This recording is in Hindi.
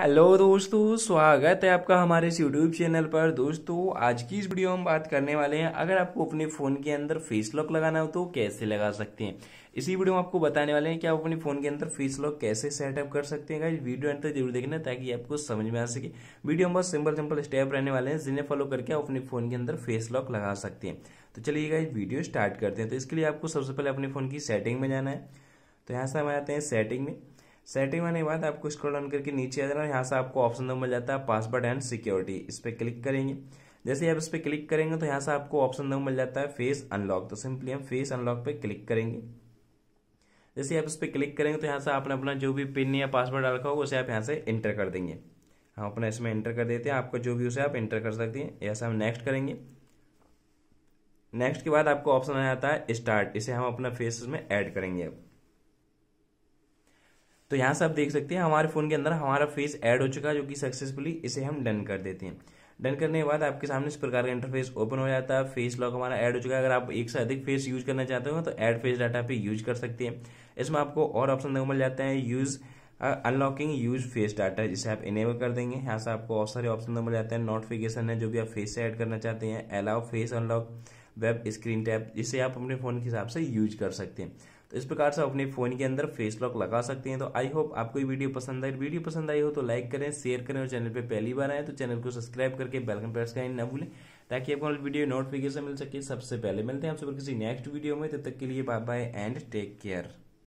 हेलो दोस्तों स्वागत है आपका हमारे इस यूट्यूब चैनल पर दोस्तों आज की इस वीडियो में बात करने वाले हैं अगर आपको अपने फ़ोन के अंदर फेस लॉक लगाना हो तो कैसे लगा सकते हैं इसी वीडियो में आपको बताने वाले हैं कि आप अपने फ़ोन के अंदर फेस लॉक कैसे सेटअप कर सकते हैं इस वीडियो अंदर जरूर देखना ताकि आपको समझ में आ सके वीडियो में बहुत सिंपल सिंपल स्टेप रहने वाले हैं जिन्हें फॉलो करके आप अपने फ़ोन के अंदर फेस लॉक लगा सकते हैं तो चलिएगा इस वीडियो स्टार्ट करते हैं तो इसके लिए आपको सबसे पहले अपने फ़ोन की सेटिंग में जाना है तो यहाँ से हम आते हैं सेटिंग में सेटिंग आने के बाद आपको इसको डाउन करके नीचे आ जाना यहाँ से आपको ऑप्शन नंबर मिल जाता है पासवर्ड एंड सिक्योरिटी इस पर क्लिक करेंगे जैसे आप इस पर क्लिक करेंगे तो यहाँ से आपको ऑप्शन नंबर मिल जाता है फेस अनलॉक तो सिंपली हम फेस अनलॉक पे क्लिक करेंगे जैसे आप इस पर क्लिक करेंगे तो यहाँ से आपने अपना जो भी पिन या पासवर्ड डाल रखा होगा उसे आप यहाँ से एंटर कर देंगे हम अपना इसमें एंटर कर देते हैं आपको जो भी उसे आप एंटर कर सकते हैं ऐसा हम नेक्स्ट करेंगे नेक्स्ट के बाद आपको ऑप्शन आ जाता है स्टार्ट इसे हम अपना फेस में ऐड करेंगे अब तो यहाँ से आप देख सकते हैं हमारे फ़ोन के अंदर हमारा फेस ऐड हो चुका है जो कि सक्सेसफुली इसे हम डन कर देते हैं डन करने के बाद आपके सामने इस प्रकार का इंटरफेस ओपन हो जाता है फेस लॉक हमारा ऐड हो चुका है अगर आप एक से अधिक फेस यूज करना चाहते हो तो ऐड फेस डाटा पे यूज कर सकते हैं इसमें आपको और ऑप्शन देखने मिल जाता है use unlocking use face data जिसे आप इनेबल कर देंगे यहाँ से आपको और सारे ऑप्शन मिल जाते हैं नोटिफिकेशन है जो भी आप फेस से ऐड करना चाहते हैं allow face unlock web screen tap जिसे आप अपने फ़ोन के हिसाब से यूज कर सकते हैं तो इस प्रकार से आप अपने फ़ोन के अंदर फेस लॉक लगा सकते हैं तो आई होप आपको ये वीडियो पसंद आए वीडियो पसंद आई हो तो लाइक करें शेयर करें और चैनल पर पहली बार आए तो चैनल को सब्सक्राइब करके बेलकन प्रेस करें ना भूलें ताकि आपको वीडियो नोटिफिकेशन मिल सके सबसे पहले मिलते हैं आपसे किसी नेक्स्ट वीडियो में तब तक के लिए bye bye and take care